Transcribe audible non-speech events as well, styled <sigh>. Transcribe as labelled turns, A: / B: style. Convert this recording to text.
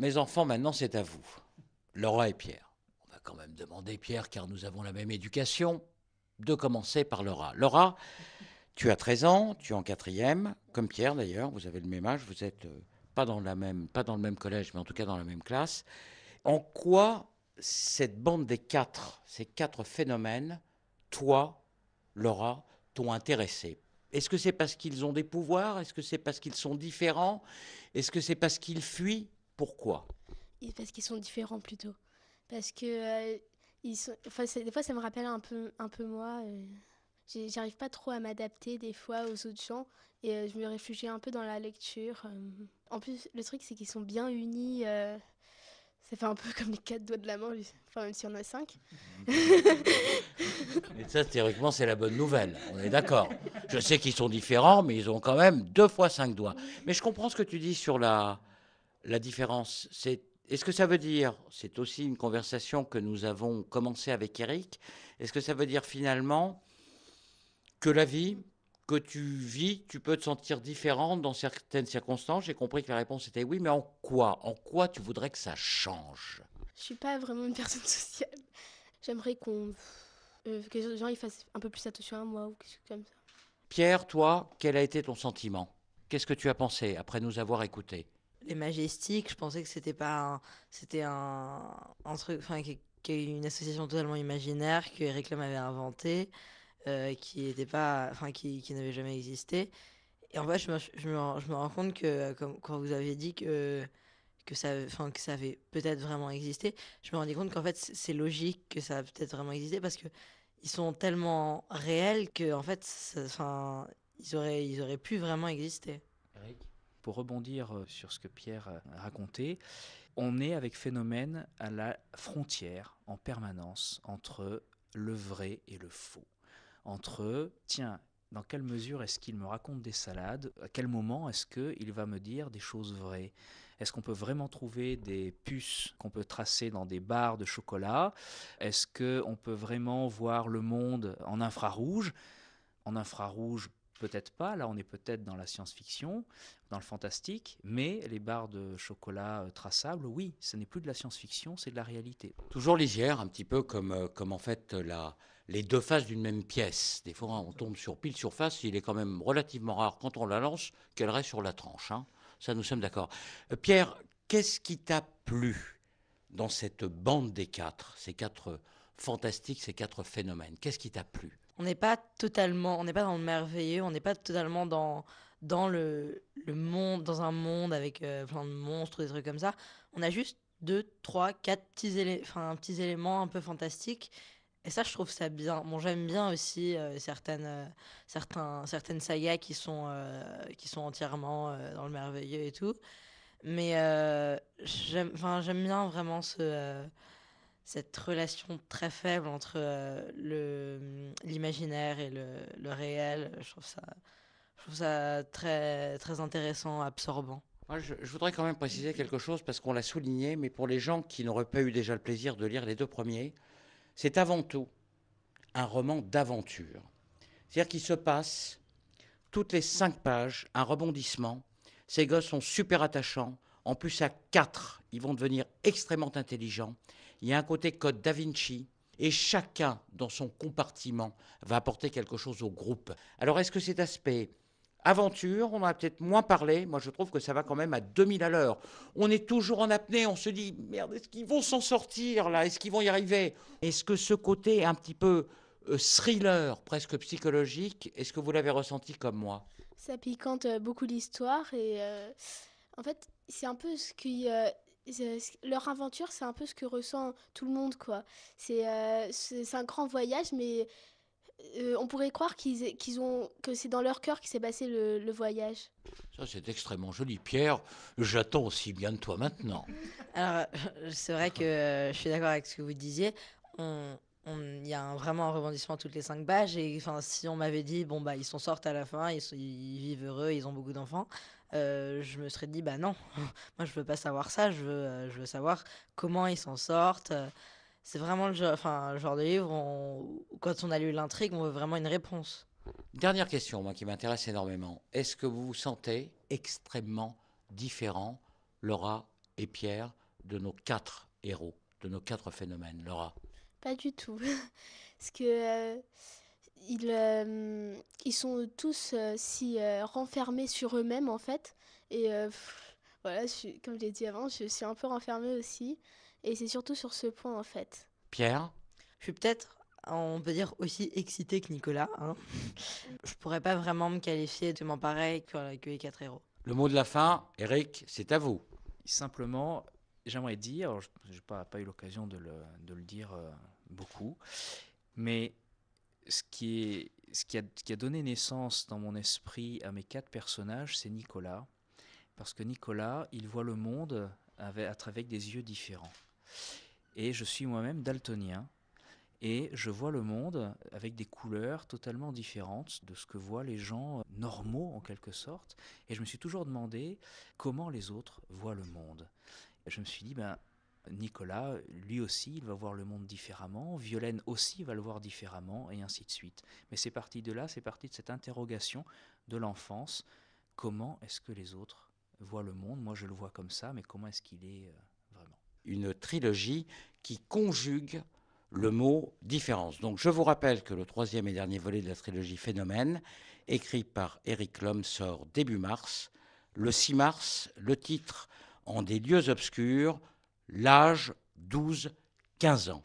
A: Mes enfants, maintenant, c'est à vous, Laura et Pierre. On va quand même demander, Pierre, car nous avons la même éducation, de commencer par Laura. Laura, tu as 13 ans, tu es en quatrième, comme Pierre d'ailleurs, vous avez le même âge, vous n'êtes euh, pas, dans pas dans le même collège, mais en tout cas dans la même classe. En quoi cette bande des quatre, ces quatre phénomènes, toi, Laura, t'ont intéressé Est-ce que c'est parce qu'ils ont des pouvoirs Est-ce que c'est parce qu'ils sont différents Est-ce que c'est parce qu'ils fuient pourquoi
B: Parce qu'ils sont différents plutôt. Parce que euh, ils des fois, ça me rappelle un peu, un peu moi. Euh, j'arrive pas trop à m'adapter des fois aux autres gens et euh, je me réfugie un peu dans la lecture. En plus, le truc, c'est qu'ils sont bien unis. Ça fait un peu <laughs> comme les quatre doigts de la main, enfin même si on a cinq. <laughs>
A: Et ça, théoriquement, c'est la bonne nouvelle. On est d'accord. Je sais qu'ils sont différents, mais ils ont quand même deux fois cinq doigts. Mais je comprends ce que tu dis sur la, la différence, c'est est-ce que ça veut dire, c'est aussi une conversation que nous avons commencé avec Eric, est-ce que ça veut dire finalement que la vie que tu vis, tu peux te sentir différente dans certaines circonstances J'ai compris que la réponse était oui, mais en quoi En quoi tu voudrais que ça change
B: Je suis pas vraiment une personne <laughs> sociale. J'aimerais qu'on euh, que les gens fassent un peu plus attention à moi ou quelque chose comme ça.
A: Pierre, toi, quel a été ton sentiment Qu'est-ce que tu as pensé après nous avoir écoutés
C: les Majestiques, je pensais que c'était pas c'était un, truc, enfin, une association totalement imaginaire que Eric avait inventée, euh, qui était pas, enfin, qui, n'avait jamais existé. Et en fait, je me, rends compte que, comme, quand vous avez dit que, que ça, enfin, que ça avait peut-être vraiment existé, je me rendais compte qu'en fait, c'est logique que ça a peut-être vraiment existé parce que ils sont tellement réels que, en fait, enfin, ils auraient, ils auraient pu vraiment exister.
D: Pour rebondir euh, sur ce que Pierre euh, racontait, on est avec Phénomène à la frontière en permanence entre le vrai et le faux. Entre, tiens, dans quelle mesure est-ce qu'il me raconte des salades À quel moment est-ce qu'il va me dire des choses vraies Est-ce qu'on peut vraiment trouver des puces qu'on peut tracer dans des barres de chocolat Est-ce qu'on peut vraiment voir le monde en infrarouge En infrarouge, peut-être pas. Là, on est peut-être dans la science-fiction, dans le fantastique, mais les barres de chocolat euh, traçables, oui, ce n'est plus de la science-fiction, c'est de la réalité.
A: Toujours légère, un petit peu comme, euh, comme en fait euh, la, les deux faces d'une même pièce. Des fois, on tombe sur pile sur face, il est quand même relativement rare quand on la lance qu'elle reste sur la tranche. Hein. Ça, nous sommes d'accord. Pierre, qu'est-ce qui t'a plu dans cette bande des quatre, ces quatre fantastiques, ces quatre phénomènes Qu'est-ce qui t'a plu
C: on n'est pas totalement, on n'est pas dans le merveilleux, on n'est pas totalement dans dans le, monde, dans un monde avec euh, plein de monstres, des trucs comme ça. On a juste deux, trois, quatre petits, éléments un peu fantastiques. Et ça, je trouve ça bien. Bon, j'aime bien aussi euh, certaines, euh, certains, certaines sagas qui sont, qui sont entièrement dans le merveilleux et tout. Mais j'aime bien vraiment ce cette relation très faible entre euh, le l'imaginaire et le, le, réel. Je trouve ça, je trouve ça très, très intéressant, absorbant.
A: je, je, voudrais quand même préciser quelque chose parce qu'on l'a souligné, mais pour les gens qui n'auraient pas eu déjà le plaisir de lire les deux premiers, c'est avant tout un roman d'aventure. C'est-à-dire qu'il se passe toutes les cinq pages un rebondissement. Ces gosses sont super attachants. En plus, à quatre, ils vont devenir extrêmement intelligents il y a un côté code Da Vinci, et chacun dans son compartiment va apporter quelque chose au groupe. Alors est-ce que cet aspect aventure, on en a peut-être moins parlé, moi je trouve que ça va quand même à 2000 à l'heure. On est toujours en apnée, on se dit merde, est-ce qu'ils vont s'en sortir là Est-ce qu'ils vont y arriver Est-ce que ce côté un petit peu euh, thriller, presque psychologique, est-ce que vous l'avez ressenti comme moi
B: Ça piquante euh, beaucoup l'histoire et euh, en fait, c'est un peu ce qui leur aventure, c'est un peu ce que ressent tout le monde, quoi. C'est euh, un grand voyage, mais euh, on pourrait croire qu'ils, ont, que c'est dans leur cœur qui s'est passé le, voyage.
A: Ça, c'est extrêmement joli. Pierre, j'attends aussi bien de toi maintenant.
C: Alors, euh, c'est vrai que je suis d'accord avec ce que vous disiez. On. Il y a vraiment un rebondissement toutes les cinq pages. Et enfin, si on m'avait dit, bon, bah, ils s'en sortent à la fin, ils vivent heureux, ils ont beaucoup d'enfants, euh, je me serais dit, bah non, <laughs> moi je veux pas savoir ça, je veux, euh, je veux savoir comment ils s'en sortent. C'est vraiment le genre, enfin, genre de livre où, quand on a lu l'intrigue, on veut vraiment une réponse.
A: Dernière question, moi, qui m'intéresse énormément. Est-ce que vous vous sentez extrêmement différent, Laura et Pierre, de nos quatre héros, de nos quatre phénomènes, Laura
B: Pas du tout. <laughs> Parce que. Euh, il, ils sont euh, tous euh, si euh, renfermés sur eux-mêmes en fait. Et voilà, comme je l'ai dit avant, je suis un peu renfermée aussi. Et c'est surtout sur ce point en fait.
C: Pierre Je suis peut-être on peut dire aussi excité que Nicolas. Hein. Je pourrais pas vraiment me qualifier de m'emparer pareil que les quatre héros.
A: Le mot de la fin, Eric, c'est à vous. Simplement,
D: j'aimerais dire, je pas, eu l'occasion de le, dire beaucoup, mais ce qui, a, donné naissance dans mon esprit à mes quatre personnages, c'est Nicolas. Parce que Nicolas, il voit le monde avec, à travers des yeux différents. Et je suis moi-même daltonien. Et je vois le monde avec des couleurs totalement différentes de ce que voient les gens normaux en quelque sorte. Et je me suis toujours demandé comment les autres voient le monde. je me suis dit, ben, Nicolas, lui aussi, il va voir le monde différemment, Violaine aussi va le voir différemment, et ainsi de suite. Mais c'est parti de là, c'est parti de cette interrogation de l'enfance, comment est-ce que les autres voient le monde Moi je le vois comme ça, mais comment est-ce qu'il est, euh, vraiment
A: Une trilogie qui conjugue le mot différence. Donc je vous rappelle que le troisième et dernier volet de la trilogie Phénomène, écrit par Eric Lhomme, sort début mars. Le 6 mars, le titre En des lieux obscurs, l'âge 12-15 ans.